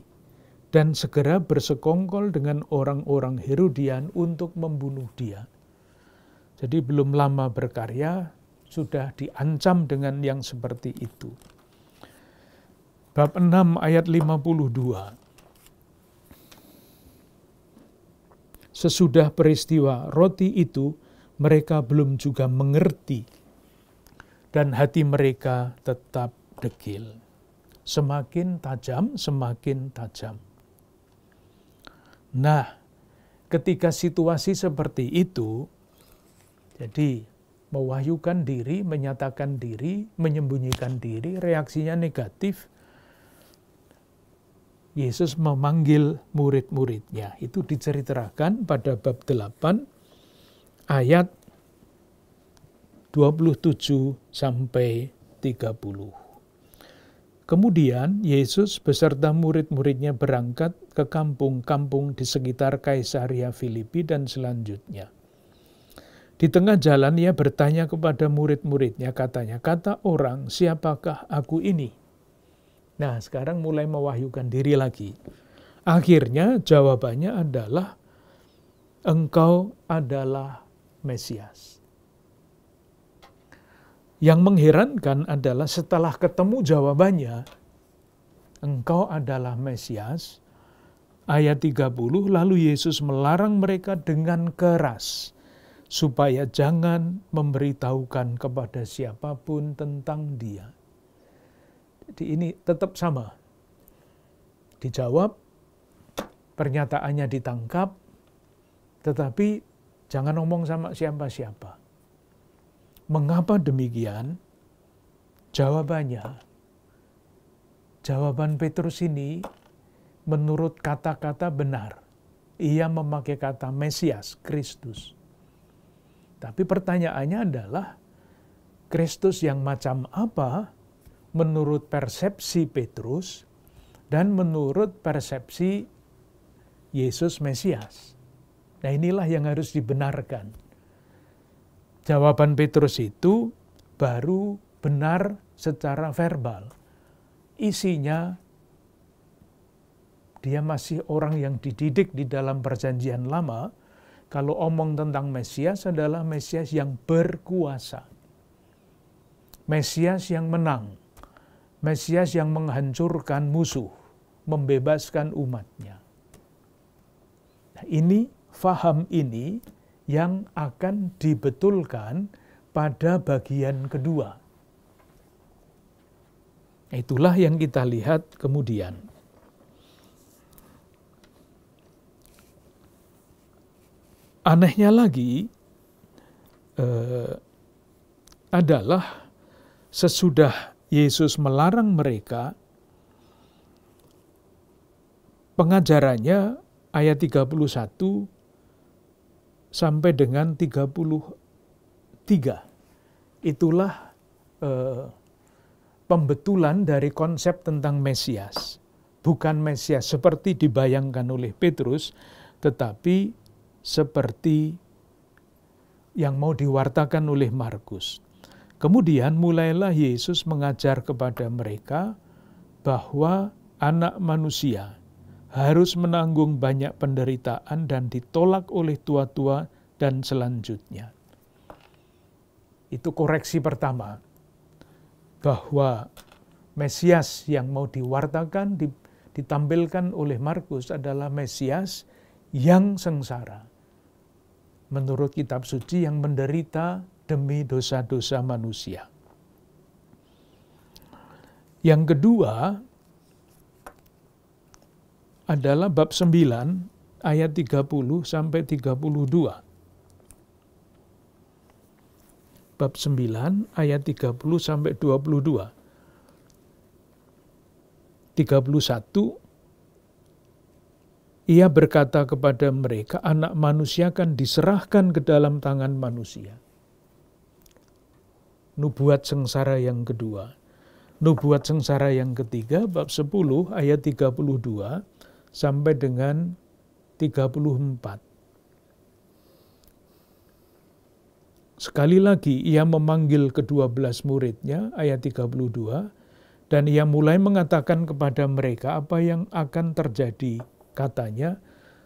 dan segera bersekongkol dengan orang-orang Herodian untuk membunuh dia. Jadi belum lama berkarya sudah diancam dengan yang seperti itu. Bab 6 ayat 52. Sesudah peristiwa roti itu, mereka belum juga mengerti dan hati mereka tetap degil. Semakin tajam, semakin tajam Nah, ketika situasi seperti itu, jadi mewahyukan diri, menyatakan diri, menyembunyikan diri, reaksinya negatif. Yesus memanggil murid-muridnya. Itu diceritakan pada bab 8 ayat 27 sampai 30. Kemudian Yesus beserta murid-muridnya berangkat ke kampung-kampung di sekitar Kaisaria Filipi dan selanjutnya. Di tengah jalan ia bertanya kepada murid-muridnya katanya, kata orang siapakah aku ini? Nah sekarang mulai mewahyukan diri lagi. Akhirnya jawabannya adalah engkau adalah Mesias. Yang mengherankan adalah setelah ketemu jawabannya, engkau adalah Mesias, ayat 30, lalu Yesus melarang mereka dengan keras, supaya jangan memberitahukan kepada siapapun tentang dia. Jadi ini tetap sama. Dijawab, pernyataannya ditangkap, tetapi jangan ngomong sama siapa-siapa. Mengapa demikian? Jawabannya, jawaban Petrus ini menurut kata-kata benar. Ia memakai kata Mesias, Kristus. Tapi pertanyaannya adalah, Kristus yang macam apa menurut persepsi Petrus dan menurut persepsi Yesus Mesias? Nah inilah yang harus dibenarkan jawaban Petrus itu baru benar secara verbal. Isinya dia masih orang yang dididik di dalam perjanjian lama. Kalau omong tentang Mesias adalah Mesias yang berkuasa. Mesias yang menang. Mesias yang menghancurkan musuh. Membebaskan umatnya. Nah, ini, faham ini yang akan dibetulkan pada bagian kedua. Itulah yang kita lihat kemudian. Anehnya lagi eh, adalah sesudah Yesus melarang mereka, pengajarannya ayat 31 sampai dengan 33. Itulah eh, pembetulan dari konsep tentang Mesias. Bukan Mesias seperti dibayangkan oleh Petrus, tetapi seperti yang mau diwartakan oleh Markus. Kemudian mulailah Yesus mengajar kepada mereka bahwa anak manusia harus menanggung banyak penderitaan dan ditolak oleh tua-tua dan selanjutnya. Itu koreksi pertama bahwa Mesias yang mau diwartakan, ditampilkan oleh Markus adalah Mesias yang sengsara. Menurut kitab suci yang menderita demi dosa-dosa manusia. Yang kedua, adalah bab 9 ayat 30 sampai 32. Bab 9 ayat 30 sampai 22. 31 ia berkata kepada mereka, anak manusia akan diserahkan ke dalam tangan manusia. Nubuat sengsara yang kedua. Nubuat sengsara yang ketiga, bab 10 ayat 32, sampai dengan 34. Sekali lagi ia memanggil kedua belas muridnya, ayat 32, dan ia mulai mengatakan kepada mereka apa yang akan terjadi. Katanya,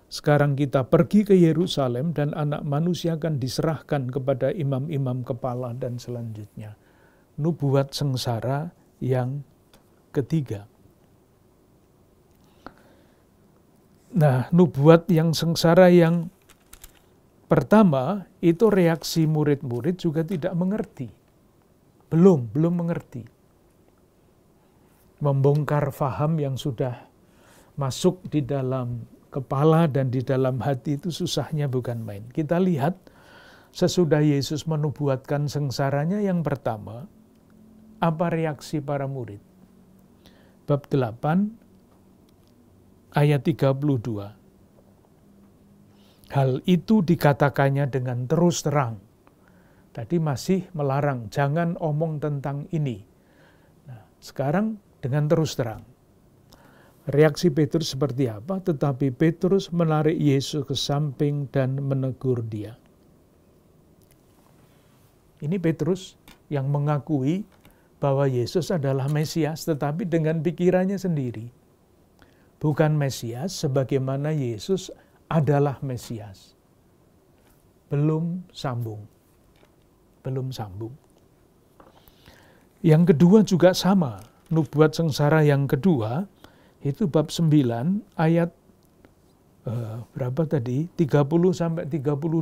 sekarang kita pergi ke Yerusalem dan anak manusia akan diserahkan kepada imam-imam kepala dan selanjutnya. Nubuat sengsara yang ketiga. Nah, nubuat yang sengsara yang pertama itu reaksi murid-murid juga tidak mengerti. Belum, belum mengerti. Membongkar faham yang sudah masuk di dalam kepala dan di dalam hati itu susahnya bukan main. Kita lihat sesudah Yesus menubuatkan sengsaranya yang pertama, apa reaksi para murid? Bab 8 ayat 32. Hal itu dikatakannya dengan terus terang. Tadi masih melarang, jangan omong tentang ini. Nah, sekarang dengan terus terang. Reaksi Petrus seperti apa? Tetapi Petrus menarik Yesus ke samping dan menegur dia. Ini Petrus yang mengakui bahwa Yesus adalah Mesias, tetapi dengan pikirannya sendiri bukan Mesias sebagaimana Yesus adalah Mesias. Belum sambung. Belum sambung. Yang kedua juga sama. Nubuat sengsara yang kedua itu bab 9 ayat eh, berapa tadi? 30 sampai 32.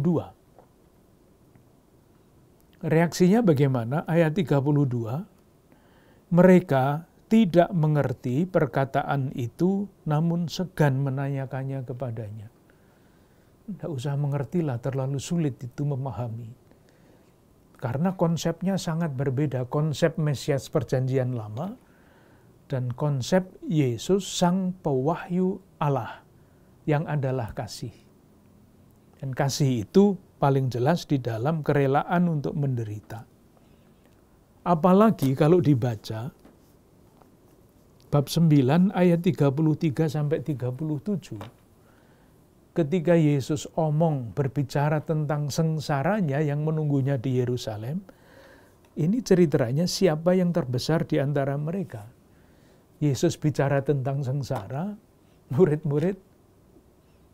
Reaksinya bagaimana? Ayat 32, mereka tidak mengerti perkataan itu, namun segan menanyakannya kepadanya. Tidak usah mengertilah, terlalu sulit itu memahami. Karena konsepnya sangat berbeda. Konsep Mesias Perjanjian Lama dan konsep Yesus Sang Pewahyu Allah yang adalah kasih. Dan kasih itu paling jelas di dalam kerelaan untuk menderita. Apalagi kalau dibaca bab 9 ayat 33 sampai 37. Ketika Yesus omong berbicara tentang sengsaranya yang menunggunya di Yerusalem, ini ceritanya siapa yang terbesar di antara mereka. Yesus bicara tentang sengsara, murid-murid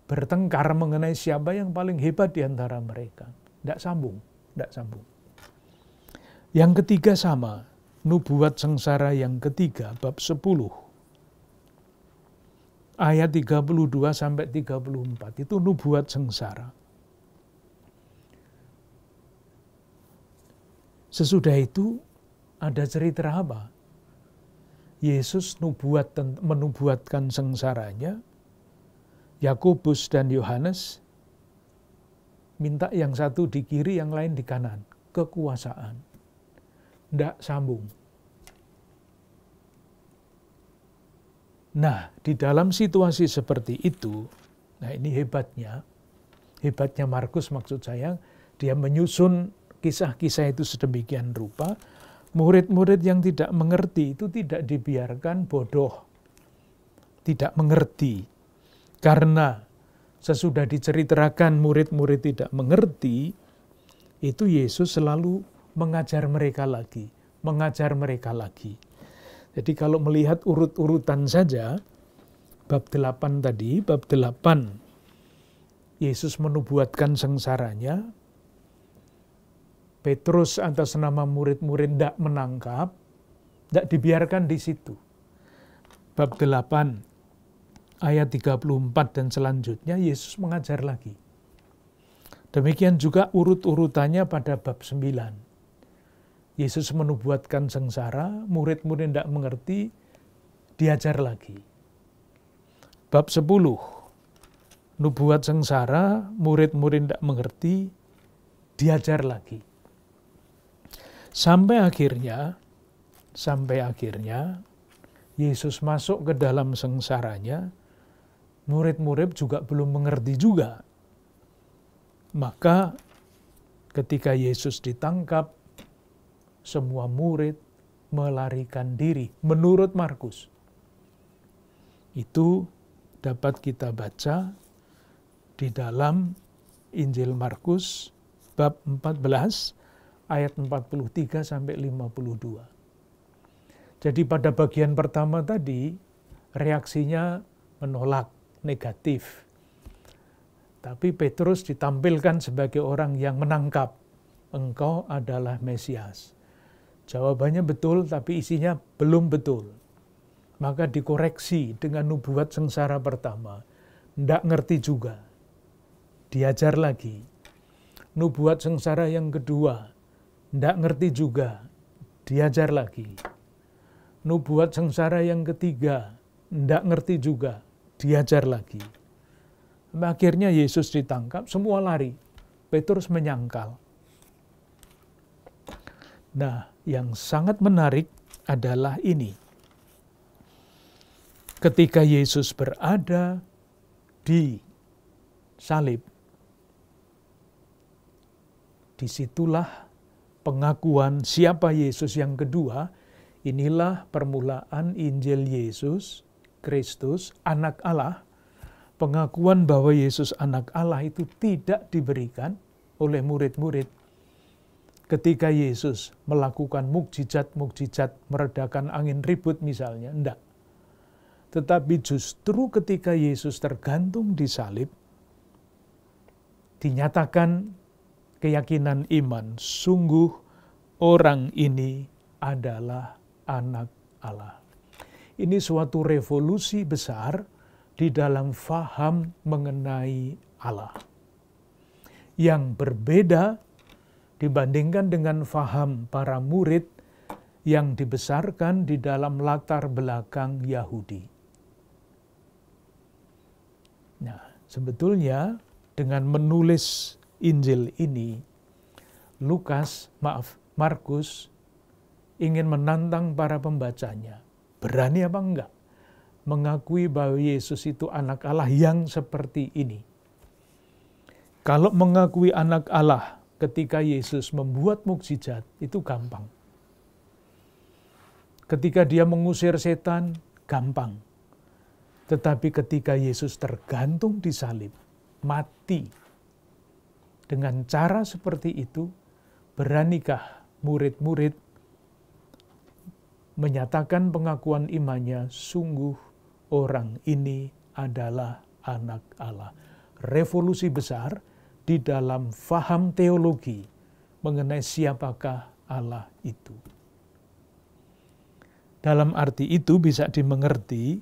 bertengkar mengenai siapa yang paling hebat di antara mereka. Tidak sambung, tidak sambung. Yang ketiga sama, Nubuat Sengsara yang ketiga, bab 10. Ayat 32 sampai 34 itu nubuat sengsara. Sesudah itu ada cerita apa? Yesus nubuat menubuatkan sengsaranya. Yakobus dan Yohanes minta yang satu di kiri, yang lain di kanan, kekuasaan. Tidak sambung. Nah, di dalam situasi seperti itu, nah ini hebatnya, hebatnya Markus maksud saya, dia menyusun kisah-kisah itu sedemikian rupa, murid-murid yang tidak mengerti itu tidak dibiarkan bodoh, tidak mengerti. Karena sesudah diceritakan murid-murid tidak mengerti, itu Yesus selalu mengajar mereka lagi, mengajar mereka lagi. Jadi kalau melihat urut-urutan saja, bab 8 tadi, bab 8, Yesus menubuatkan sengsaranya, Petrus atas nama murid-murid tidak -murid menangkap, tidak dibiarkan di situ. Bab 8, ayat 34 dan selanjutnya, Yesus mengajar lagi. Demikian juga urut-urutannya pada bab 9 Yesus menubuatkan sengsara, murid-murid tidak mengerti, diajar lagi. Bab 10, nubuat sengsara, murid-murid tidak mengerti, diajar lagi. Sampai akhirnya, sampai akhirnya, Yesus masuk ke dalam sengsaranya, murid-murid juga belum mengerti juga. Maka ketika Yesus ditangkap, semua murid melarikan diri menurut Markus. Itu dapat kita baca di dalam Injil Markus bab 14 ayat 43 sampai 52. Jadi pada bagian pertama tadi reaksinya menolak, negatif. Tapi Petrus ditampilkan sebagai orang yang menangkap, engkau adalah Mesias. Jawabannya betul, tapi isinya belum betul. Maka dikoreksi dengan nubuat sengsara pertama. Tidak ngerti juga. Diajar lagi. Nubuat sengsara yang kedua. Tidak ngerti juga. Diajar lagi. Nubuat sengsara yang ketiga. Tidak ngerti juga. Diajar lagi. Akhirnya Yesus ditangkap, semua lari. Petrus menyangkal. Nah, yang sangat menarik adalah ini. Ketika Yesus berada di salib, disitulah pengakuan siapa Yesus yang kedua. Inilah permulaan Injil Yesus Kristus, Anak Allah. Pengakuan bahwa Yesus, Anak Allah, itu tidak diberikan oleh murid-murid ketika Yesus melakukan mukjizat-mukjizat meredakan angin ribut misalnya, enggak. Tetapi justru ketika Yesus tergantung di salib, dinyatakan keyakinan iman, sungguh orang ini adalah anak Allah. Ini suatu revolusi besar di dalam faham mengenai Allah. Yang berbeda dibandingkan dengan faham para murid yang dibesarkan di dalam latar belakang Yahudi. Nah, sebetulnya dengan menulis Injil ini, Lukas, maaf, Markus ingin menantang para pembacanya. Berani apa enggak? Mengakui bahwa Yesus itu anak Allah yang seperti ini. Kalau mengakui anak Allah, ketika Yesus membuat mukjizat itu gampang. Ketika dia mengusir setan, gampang. Tetapi ketika Yesus tergantung di salib, mati. Dengan cara seperti itu, beranikah murid-murid menyatakan pengakuan imannya, sungguh orang ini adalah anak Allah. Revolusi besar di dalam faham teologi mengenai siapakah Allah itu. Dalam arti itu bisa dimengerti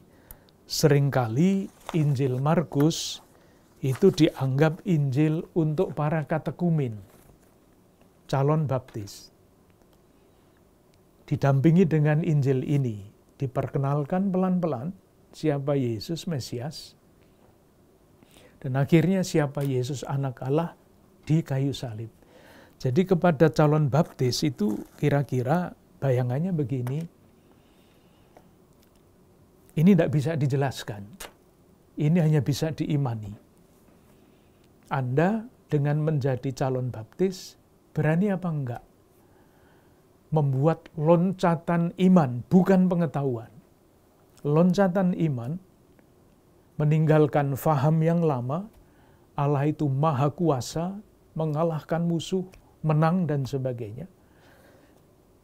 seringkali Injil Markus itu dianggap Injil untuk para katekumin, calon baptis. Didampingi dengan Injil ini, diperkenalkan pelan-pelan siapa Yesus Mesias, dan akhirnya siapa Yesus anak Allah di kayu salib. Jadi kepada calon baptis itu kira-kira bayangannya begini, ini tidak bisa dijelaskan. Ini hanya bisa diimani. Anda dengan menjadi calon baptis, berani apa enggak? Membuat loncatan iman, bukan pengetahuan. Loncatan iman meninggalkan faham yang lama, Allah itu maha kuasa, mengalahkan musuh, menang dan sebagainya,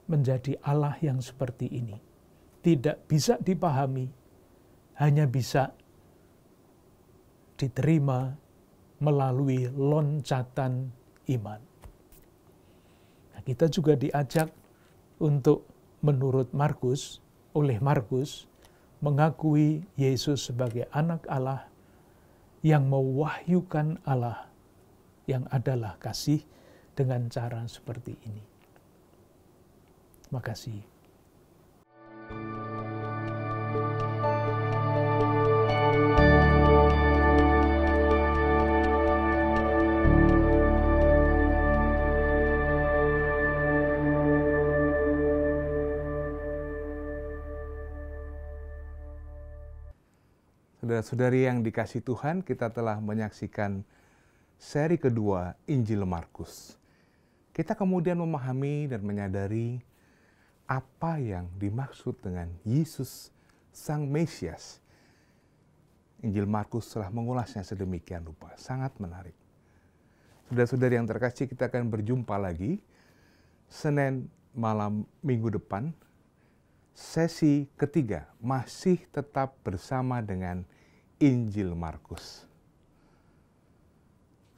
menjadi Allah yang seperti ini. Tidak bisa dipahami, hanya bisa diterima melalui loncatan iman. Nah, kita juga diajak untuk menurut Markus, oleh Markus, mengakui Yesus sebagai anak Allah yang mewahyukan Allah yang adalah kasih dengan cara seperti ini. Terima kasih. thank you Saudara-saudari yang dikasih Tuhan, kita telah menyaksikan seri kedua Injil Markus. Kita kemudian memahami dan menyadari apa yang dimaksud dengan Yesus Sang Mesias. Injil Markus telah mengulasnya sedemikian rupa, sangat menarik. Saudara-saudari yang terkasih, kita akan berjumpa lagi Senin malam minggu depan sesi ketiga masih tetap bersama dengan Injil Markus.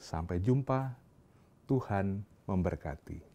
Sampai jumpa, Tuhan memberkati.